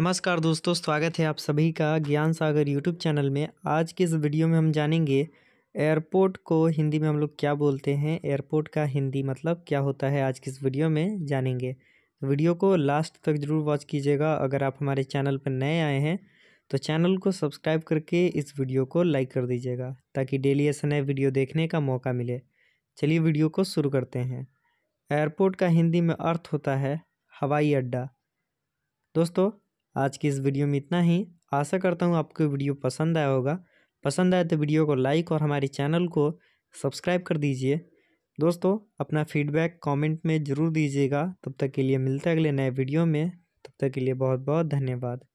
नमस्कार दोस्तों स्वागत है आप सभी का ज्ञान सागर यूट्यूब चैनल में आज के इस वीडियो में हम जानेंगे एयरपोर्ट को हिंदी में हम लोग क्या बोलते हैं एयरपोर्ट का हिंदी मतलब क्या होता है आज के इस वीडियो में जानेंगे वीडियो को लास्ट तक ज़रूर वॉच कीजिएगा अगर आप हमारे चैनल पर नए आए हैं तो चैनल को सब्सक्राइब करके इस वीडियो को लाइक कर दीजिएगा ताकि डेली ऐसे नए वीडियो देखने का मौका मिले चलिए वीडियो को शुरू करते हैं एयरपोर्ट का हिंदी में अर्थ होता है हवाई अड्डा दोस्तों आज की इस वीडियो में इतना ही आशा करता हूँ आपको वीडियो पसंद आया होगा पसंद आए तो वीडियो को लाइक और हमारे चैनल को सब्सक्राइब कर दीजिए दोस्तों अपना फीडबैक कमेंट में ज़रूर दीजिएगा तब तक के लिए मिलते हैं अगले नए वीडियो में तब तक के लिए बहुत बहुत धन्यवाद